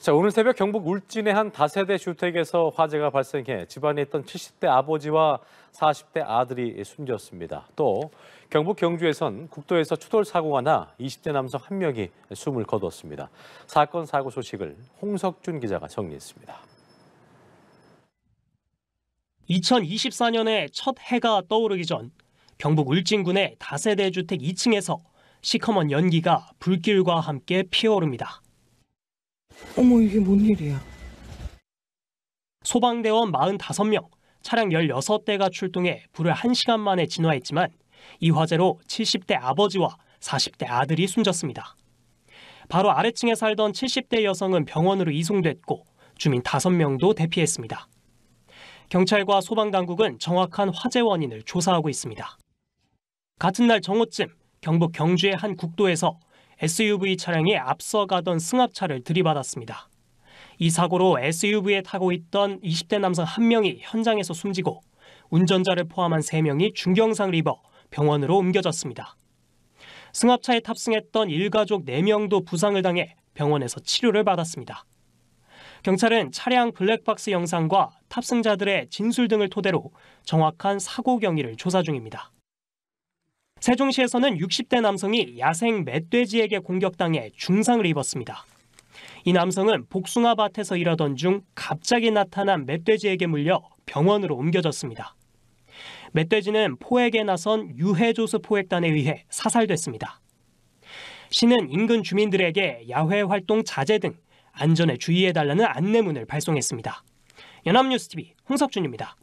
자, 오늘 새벽 경북 울진의 한 다세대 주택에서 화재가 발생해 집안에 있던 70대 아버지와 40대 아들이 숨졌습니다. 또 경북 경주에선 국도에서 추돌 사고가 나 20대 남성 한 명이 숨을 거뒀습니다. 사건 사고 소식을 홍석준 기자가 정리했습니다. 2024년에 첫 해가 떠오르기 전 경북 울진군의 다세대 주택 2층에서 시커먼 연기가 불길과 함께 피어오릅니다. 어머 이게 뭔 일이야. 소방대원 45명, 차량 16대가 출동해 불을 1시간 만에 진화했지만 이 화재로 70대 아버지와 40대 아들이 숨졌습니다. 바로 아래층에 살던 70대 여성은 병원으로 이송됐고 주민 5명도 대피했습니다. 경찰과 소방당국은 정확한 화재 원인을 조사하고 있습니다. 같은 날 정오쯤 경북 경주의 한 국도에서 SUV 차량이 앞서가던 승합차를 들이받았습니다. 이 사고로 SUV에 타고 있던 20대 남성 1명이 현장에서 숨지고 운전자를 포함한 3명이 중경상을 입어 병원으로 옮겨졌습니다. 승합차에 탑승했던 일가족 4명도 부상을 당해 병원에서 치료를 받았습니다. 경찰은 차량 블랙박스 영상과 탑승자들의 진술 등을 토대로 정확한 사고 경위를 조사 중입니다. 세종시에서는 60대 남성이 야생 멧돼지에게 공격당해 중상을 입었습니다. 이 남성은 복숭아 밭에서 일하던 중 갑자기 나타난 멧돼지에게 물려 병원으로 옮겨졌습니다. 멧돼지는 포획에 나선 유해조수 포획단에 의해 사살됐습니다. 시는 인근 주민들에게 야외 활동 자제 등 안전에 주의해달라는 안내문을 발송했습니다. 연합뉴스TV 홍석준입니다.